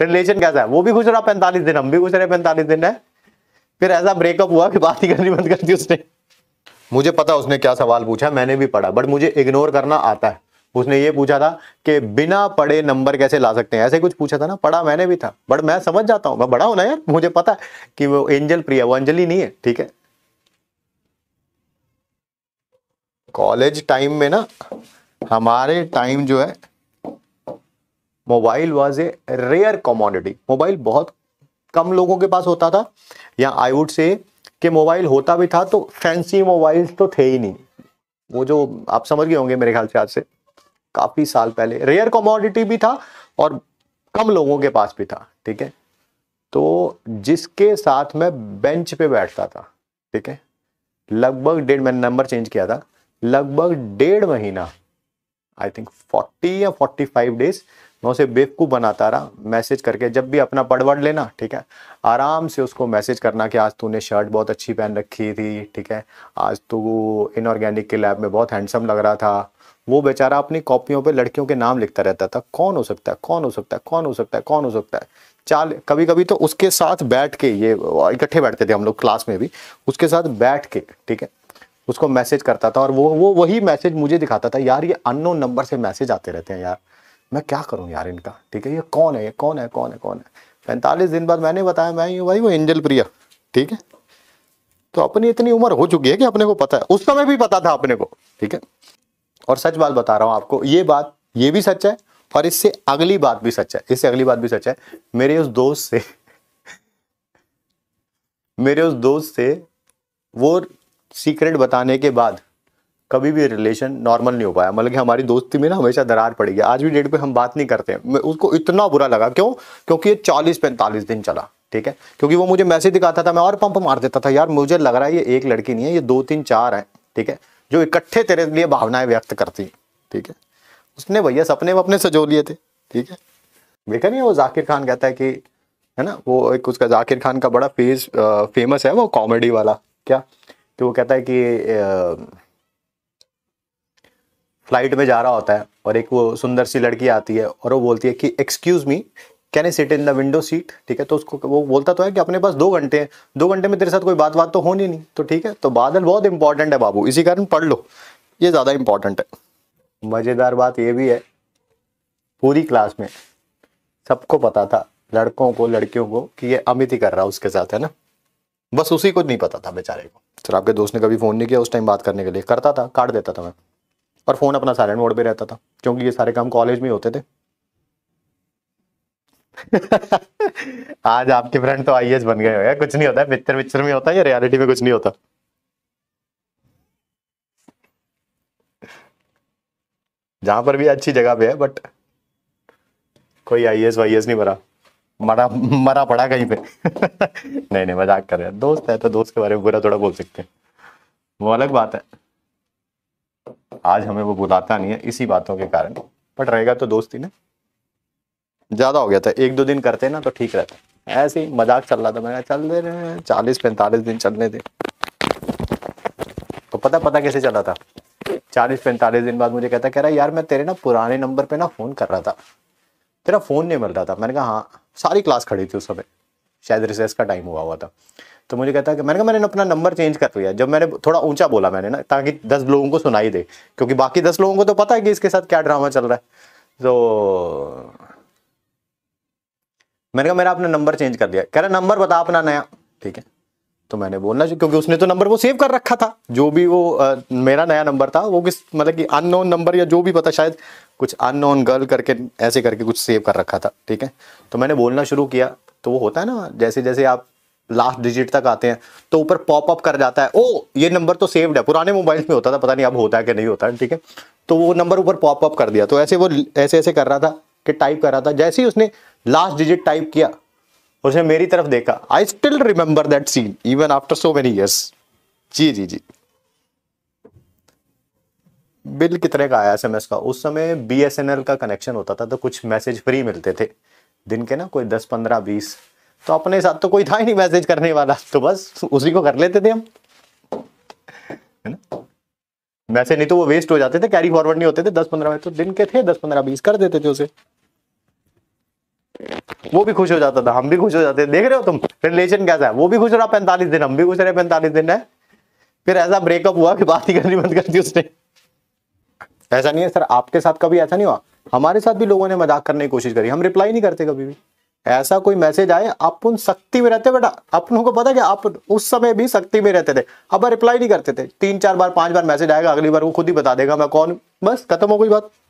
relation कैसा है वो भी गुजरा पैंतालीस दिन हम भी गुजरे पैंतालीस दिन है फिर ऐसा ब्रेकअप हुआ कि बात ही करनी बंद कर दी उसने मुझे पता उसने क्या सवाल पूछा मैंने भी पढ़ा बट मुझे इग्नोर करना आता है उसने ये पूछा था कि बिना पढ़े नंबर कैसे ला सकते हैं ऐसे कुछ पूछा था ना पढ़ा मैंने भी था बट मैं समझ जाता हूं मैं बड़ा हूं ना यार मुझे पता है कि वो एंजल प्रिया वो अंजलि नहीं है ठीक है कॉलेज टाइम में ना हमारे टाइम जो है mobile was a rare commodity mobile बहुत कम लोगों के पास होता था या आई वुड से कि मोबाइल होता भी था तो फैंसी मोबाइल तो थे ही नहीं वो जो आप समझ गए होंगे मेरे ख्याल से आज से काफ़ी साल पहले रेयर कॉमोडिटी भी था और कम लोगों के पास भी था ठीक है तो जिसके साथ मैं बेंच पे बैठता था ठीक है लगभग डेढ़ मैंने नंबर चेंज किया था लगभग डेढ़ महीना आई थिंक फोर्टी या फोर्टी फाइव डेज मैं उसे बेवकूफ़ बनाता रहा मैसेज करके जब भी अपना पड़वड़ लेना ठीक है आराम से उसको मैसेज करना कि आज तूने शर्ट बहुत अच्छी पहन रखी थी ठीक है आज तू तो इनऑर्गेनिक के लैब में बहुत हैंडसम लग रहा था वो बेचारा अपनी कॉपियों पे लड़कियों के नाम लिखता रहता था कौन हो सकता है कौन हो सकता है कौन हो सकता है कौन हो सकता है चाल कभी कभी तो उसके साथ बैठ के ये इकट्ठे बैठते थे हम लोग क्लास में भी उसके साथ बैठ के ठीक है उसको मैसेज करता था और वो वो वही मैसेज मुझे दिखाता था यार ये अननोन नंबर से मैसेज आते रहते हैं यार मैं क्या करूँ यार इनका ठीक है ये कौन है ये कौन है कौन है कौन है पैंतालीस दिन बाद मैंने बताया मैं ये भाई वो एंजल प्रिया ठीक है तो अपनी इतनी उम्र हो चुकी है कि अपने को पता है उस समय भी पता था अपने को ठीक है और सच बात बता रहा हूँ आपको ये बात ये भी सच है और इससे अगली बात भी सच है इससे अगली बात भी सच है मेरे उस दोस्त से मेरे उस दोस्त से वो सीक्रेट बताने के बाद कभी भी रिलेशन नॉर्मल नहीं हो पाया मतलब कि हमारी दोस्ती में ना हमेशा दरार पड़ेगी आज भी डेट पे हम बात नहीं करते हैं उसको इतना बुरा लगा क्यों क्योंकि ये चालीस पैंतालीस दिन चला ठीक है क्योंकि वो मुझे मैसेज दिखाता था मैं और पंप मार देता था यार मुझे लग रहा है ये एक लड़की नहीं है ये दो तीन चार है ठीक है जो इकट्ठे तेरे लिए भावनाएं व्यक्त करती ठीक है उसने भैया सपने वो अपने सजो लिए थे ठीक है देखा नहीं वो जाकिर खान कहता है कि है ना वो एक उसका जाकिर खान का बड़ा फेज फेमस है वो कॉमेडी वाला क्या कि वो कहता है कि फ्लाइट में जा रहा होता है और एक वो सुंदर सी लड़की आती है और वो बोलती है कि excuse me can a sit in the window seat ठीक है तो उसको वो बोलता तो है कि अपने पास दो घंटे हैं दो घंटे में तेरे साथ कोई बात बात तो होनी नहीं तो ठीक है तो बादल बहुत इंपॉर्टेंट है बाबू इसी कारण पढ़ लो ये ज़्यादा इंपॉर्टेंट है मज़ेदार बात ये भी है पूरी क्लास में सबको पता था लड़कों को लड़कियों को कि ये अमित ही कर रहा है उसके साथ है ना बस उसी को नहीं पता था बेचारे को सर आपके दोस्त ने कभी फ़ोन नहीं किया उस टाइम बात करने के लिए करता था काट देता था मैं और फ़ोन अपना साइलेंट मोड पे रहता था क्योंकि ये सारे काम कॉलेज में होते थे आज आपके फ्रेंड तो आई बन गए हो यार कुछ नहीं होता है पिक्चर पिक्चर में होता है या रियलिटी में कुछ नहीं होता जहां पर भी अच्छी जगह पे है बट कोई आई वाईएस एस नहीं भरा मरा मरा पड़ा कहीं पे नहीं नहीं मजाक कर रहे दोस्त है तो दोस्त के बारे में बुरा थोड़ा बोल सकते हैं वो अलग बात है आज हमें वो बुलाता नहीं है इसी बातों के कारण बट रहेगा तो दोस्त ही ना ज़्यादा हो गया था एक दो दिन करते ना तो ठीक रहता ऐसे ही मजाक चल रहा था मैं चल दे रहे हैं चालीस पैंतालीस दिन चलने थे तो पता पता कैसे चला था चालीस पैंतालीस दिन बाद मुझे कहता कह रहा यार मैं तेरे ना पुराने नंबर पे ना फ़ोन कर रहा था तेरा फ़ोन नहीं मिल रहा था मैंने कहा हाँ सारी क्लास खड़ी थी उस समय शायद रिसेस का टाइम हुआ हुआ था तो मुझे कहता कि मैंने कहा मैंने अपना नंबर चेंज कर लिया जब मैंने थोड़ा ऊंचा बोला मैंने ना ताकि दस लोगों को सुनाई दे क्योंकि बाकी दस लोगों को तो पता है कि इसके साथ क्या ड्रामा चल रहा है तो मैंने कहा मेरा अपना नंबर चेंज कर दिया कह रहा नंबर बता अपना नया ठीक है तो मैंने बोलना क्योंकि उसने तो नंबर वो सेव कर रखा था जो भी वो आ, मेरा नया नंबर था वो किस मतलब कि अननोन नंबर या जो भी पता शायद कुछ अननोन गर्ल करके ऐसे करके कुछ सेव कर रखा था ठीक है तो मैंने बोलना शुरू किया तो वो होता है ना जैसे जैसे आप लास्ट डिजिट तक आते हैं तो ऊपर पॉप अप कर जाता है ओ ये नंबर तो सेव्ड है पुराने मोबाइल में होता था पता नहीं अब होता है कि नहीं होता है ठीक है तो वो नंबर ऊपर पॉप अप कर दिया तो ऐसे वो ऐसे ऐसे कर रहा था कि टाइप कर रहा था जैसे ही उसने लास्ट डिजिट टाइप किया उसने मेरी तरफ देखा I still remember that scene even after so many years जी जी जी बिल कितने का आया एस का उस समय बी का कनेक्शन होता था तो कुछ मैसेज फ्री मिलते थे दिन के ना कोई दस पंद्रह बीस तो अपने साथ तो कोई था ही नहीं मैसेज करने वाला तो बस उसी को कर लेते थे हम है ना वैसे नहीं तो वो वेस्ट हो जाते थे कैरी फॉरवर्ड नहीं होते थे दस पंद्रह में तो दिन के थे दस पंद्रह बीस कर देते थे उसे वो भी खुश हो जाता था हम भी खुश हो जाते देख रहे हो तुम रिलेशन कैसा है वो भी खुश रहा पैंतालीस दिन हम भी खुश रहे पैंतालीस दिन है फिर ऐसा ब्रेकअप हुआ कि बात ही करनी बंद कर दी उसने ऐसा नहीं है सर आपके साथ कभी ऐसा नहीं हुआ हमारे साथ भी लोगों ने मजाक करने की कोशिश करी हम रिप्लाई नहीं करते कभी भी ऐसा कोई मैसेज आए आप उन में रहते बेटा अपनों को पता क्या आप उस समय भी सख्ती में रहते थे अब रिप्लाई नहीं करते थे तीन चार बार पांच बार मैसेज आएगा अगली बार वो खुद ही बता देगा मैं कौन बस खत्म हो गई बात